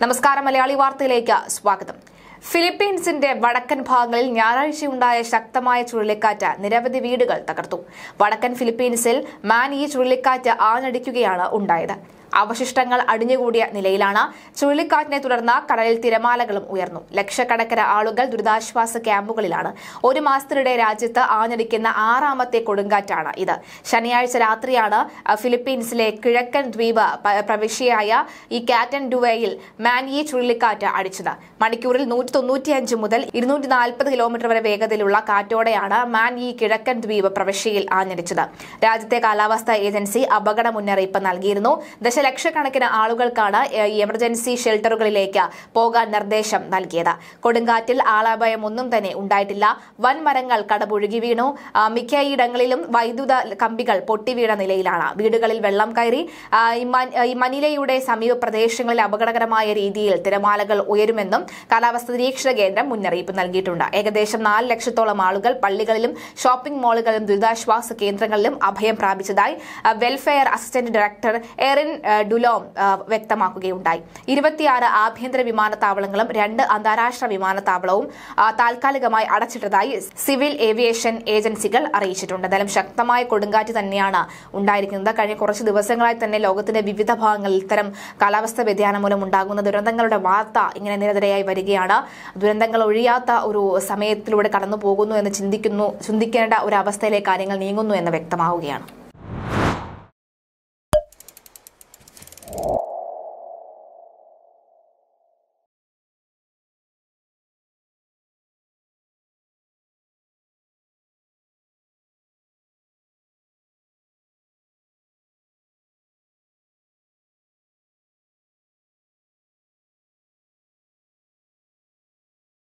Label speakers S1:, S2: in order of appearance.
S1: നമസ്കാരം മലയാളി വാർത്തയിലേക്ക് സ്വാഗതം ഫിലിപ്പീൻസിന്റെ വടക്കൻ ഭാഗങ്ങളിൽ ഞായറാഴ്ചയുണ്ടായ ശക്തമായ ചുഴലിക്കാറ്റ് നിരവധി വീടുകൾ തകർത്തു വടക്കൻ ഫിലിപ്പീൻസിൽ മാൻ ഈ ചുഴലിക്കാറ്റ് ആഞ്ഞടിക്കുകയാണ് ഉണ്ടായത് അവശിഷ്ടങ്ങൾ അടിഞ്ഞുകൂടിയ നിലയിലാണ് ചുഴലിക്കാറ്റിനെ തുടർന്ന് കടലിൽ തിരമാലകളും ഉയർന്നു ലക്ഷക്കണക്കിന് ആളുകൾ ദുരിതാശ്വാസ ക്യാമ്പുകളിലാണ് ഒരു മാസത്തിനിടെ രാജ്യത്ത് ആഞ്ഞടിക്കുന്ന ആറാമത്തെ കൊടുങ്കാറ്റാണ് ഇത് ശനിയാഴ്ച രാത്രിയാണ് ഫിലിപ്പീൻസിലെ കിഴക്കൻ ദ്വീപ് പ്രവിശ്യയായ ഈ കാറ്റൻ ഡുവയിൽ മാനിയെ ചുഴലിക്കാറ്റ് അടിച്ചത് മണിക്കൂറിൽ നൂറ്റി തൊണ്ണൂറ്റിയഞ്ച് മുതൽ ഇരുന്നൂറ്റി നാൽപ്പത് കിലോമീറ്റർ വരെ വേഗതയിലുള്ള കാറ്റോടെയാണ് മാനിയി കിഴക്കൻ ദ്വീപ് പ്രവിശ്യയിൽ ആഞ്ഞടിച്ചത് രാജ്യത്തെ കാലാവസ്ഥാ ഏജൻസി അപകട മുന്നറിയിപ്പ് നൽകിയിരുന്നു ദശ ലക്ഷക്കണക്കിന് ആളുകൾക്കാണ് എമർജൻസി ഷെൽട്ടറുകളിലേക്ക് പോകാൻ നിർദ്ദേശം നൽകിയത് കൊടുങ്കാറ്റിൽ ആളാഭയം ഒന്നും തന്നെ ഉണ്ടായിട്ടില്ല വൻ മരങ്ങൾ കടപുഴുകി വീണു മിക്കയിടങ്ങളിലും വൈദ്യുത കമ്പികൾ പൊട്ടിവീണ നിലയിലാണ് വീടുകളിൽ വെള്ളം കയറി മനിലയുടെ സമീപ പ്രദേശങ്ങളിൽ അപകടകരമായ രീതിയിൽ തിരമാലകൾ ഉയരുമെന്നും കാലാവസ്ഥ നിരീക്ഷണ കേന്ദ്രം മുന്നറിയിപ്പ് നൽകിയിട്ടുണ്ട് ഏകദേശം നാല് ലക്ഷത്തോളം ആളുകൾ പള്ളികളിലും ഷോപ്പിംഗ് മാളുകളിലും ദുരിതാശ്വാസ കേന്ദ്രങ്ങളിലും അഭയം പ്രാപിച്ചതായി welfare assistant director Erin Dulom വ്യക്തമാക്കുകയുണ്ടായി ഇരുപത്തിയാറ് ആഭ്യന്തര വിമാനത്താവളങ്ങളും രണ്ട് അന്താരാഷ്ട്ര വിമാനത്താവളവും താൽക്കാലികമായി അടച്ചിട്ടതായി സിവിൽ ഏവിയേഷൻ ഏജൻസികൾ അറിയിച്ചിട്ടുണ്ട് എന്തായാലും ശക്തമായ കൊടുങ്കാറ്റ് തന്നെയാണ് ഉണ്ടായിരിക്കുന്നത് കഴിഞ്ഞ കുറച്ച് ദിവസങ്ങളായി തന്നെ ലോകത്തിന്റെ വിവിധ ഭാഗങ്ങളിൽ ഇത്തരം കാലാവസ്ഥ വ്യതിയാനം മൂലം ഉണ്ടാകുന്ന ദുരന്തങ്ങളുടെ വാർത്ത ഇങ്ങനെ നിരതരയായി വരികയാണ് ദുരന്തങ്ങൾ ഒഴിയാത്ത ഒരു സമയത്തിലൂടെ കടന്നു പോകുന്നു എന്ന് ചിന്തിക്കുന്നു ചിന്തിക്കേണ്ട ഒരു അവസ്ഥയിലെ കാര്യങ്ങൾ നീങ്ങുന്നു എന്ന് വ്യക്തമാവുകയാണ്